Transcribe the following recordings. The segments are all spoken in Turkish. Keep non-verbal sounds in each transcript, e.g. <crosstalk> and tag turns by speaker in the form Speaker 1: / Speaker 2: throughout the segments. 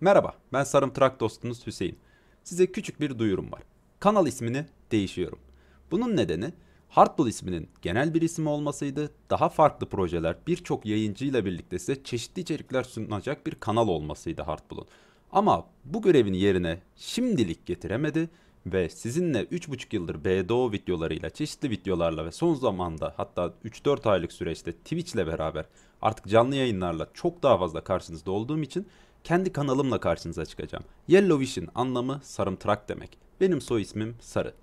Speaker 1: Merhaba, ben Sarımtırak dostunuz Hüseyin. Size küçük bir duyurum var. Kanal ismini değişiyorum. Bunun nedeni Hardball isminin genel bir isim olmasıydı. Daha farklı projeler birçok yayıncıyla birlikte size çeşitli içerikler sunacak bir kanal olmasıydı Hardball'un. Ama bu görevin yerine şimdilik getiremedi ve sizinle 3,5 yıldır BDO videolarıyla, çeşitli videolarla ve son zamanda hatta 3-4 aylık süreçte Twitch ile beraber artık canlı yayınlarla çok daha fazla karşınızda olduğum için kendi kanalımla karşınıza çıkacağım. Yellowish'in anlamı sarımtırak demek. Benim soy ismim Sarı.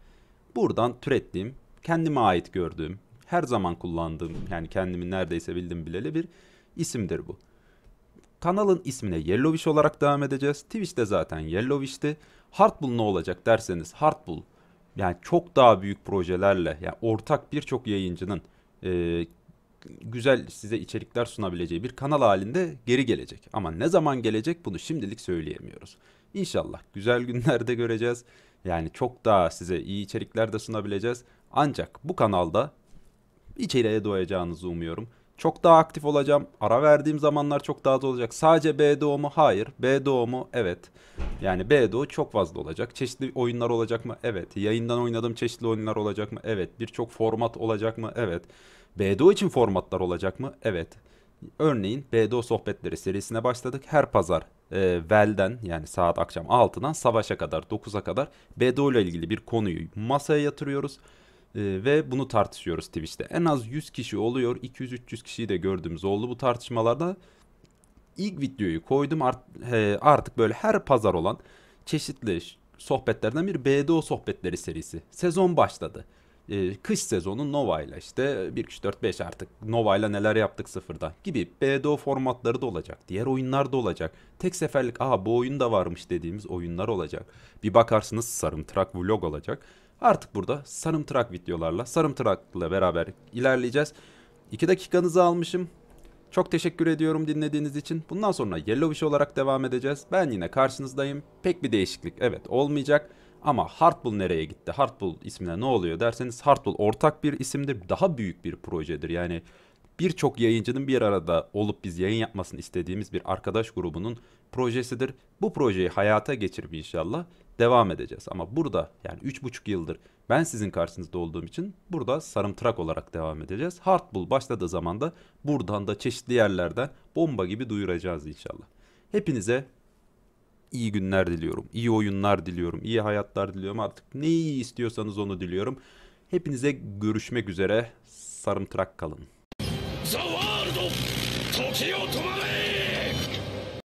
Speaker 1: Buradan türettiğim, kendime ait gördüğüm, her zaman kullandığım yani kendimi neredeyse bildim bileli bir isimdir bu. Kanalın ismine Yellowish olarak devam edeceğiz. Twitch'te zaten Yellowish'ti. Hardbull ne olacak derseniz Hardbull yani çok daha büyük projelerle yani ortak birçok yayıncının e, güzel size içerikler sunabileceği bir kanal halinde geri gelecek. Ama ne zaman gelecek bunu şimdilik söyleyemiyoruz. İnşallah güzel <laughs> günlerde göreceğiz. Yani çok daha size iyi içerikler de sunabileceğiz. Ancak bu kanalda içeriğe doyacağınızı umuyorum. Çok daha aktif olacağım. Ara verdiğim zamanlar çok daha az olacak. Sadece B doğumu? Hayır. B doğumu? Evet. Yani B doğu çok fazla olacak. Çeşitli oyunlar olacak mı? Evet. Yayından oynadığım çeşitli oyunlar olacak mı? Evet. Birçok format olacak mı? Evet. BDO için formatlar olacak mı? Evet. Örneğin BDO sohbetleri serisine başladık. Her pazar e, Vel'den yani saat akşam 6'dan savaşa kadar 9'a kadar BDO ile ilgili bir konuyu masaya yatırıyoruz. E, ve bunu tartışıyoruz Twitch'te. En az 100 kişi oluyor. 200-300 kişiyi de gördüğümüz oldu bu tartışmalarda ilk videoyu koydum art, e, artık böyle her pazar olan çeşitli sohbetlerden bir BDO sohbetleri serisi. Sezon başladı. E, kış sezonu Nova ile işte 1 2 4 5 artık Nova ile neler yaptık sıfırda gibi BDO formatları da olacak. Diğer oyunlar da olacak. Tek seferlik aha bu oyun da varmış dediğimiz oyunlar olacak. Bir bakarsınız sarımtırak vlog olacak. Artık burada sarımtırak videolarla sarımtırakla beraber ilerleyeceğiz. 2 dakikanızı almışım. Çok teşekkür ediyorum dinlediğiniz için. Bundan sonra Yellowish olarak devam edeceğiz. Ben yine karşınızdayım. Pek bir değişiklik evet olmayacak. Ama Hartbull nereye gitti? Hartbull ismine ne oluyor derseniz Hartbull ortak bir isimdir. Daha büyük bir projedir. Yani birçok yayıncının bir arada olup biz yayın yapmasını istediğimiz bir arkadaş grubunun projesidir. Bu projeyi hayata geçirip inşallah devam edeceğiz. Ama burada yani 3,5 yıldır ben sizin karşınızda olduğum için burada sarımtırak olarak devam edeceğiz. Hardbull başladığı zaman da buradan da çeşitli yerlerden bomba gibi duyuracağız inşallah. Hepinize iyi günler diliyorum. iyi oyunlar diliyorum. iyi hayatlar diliyorum. Artık neyi istiyorsanız onu diliyorum. Hepinize görüşmek üzere. Sarımtırak kalın. ザワールド時を止まれ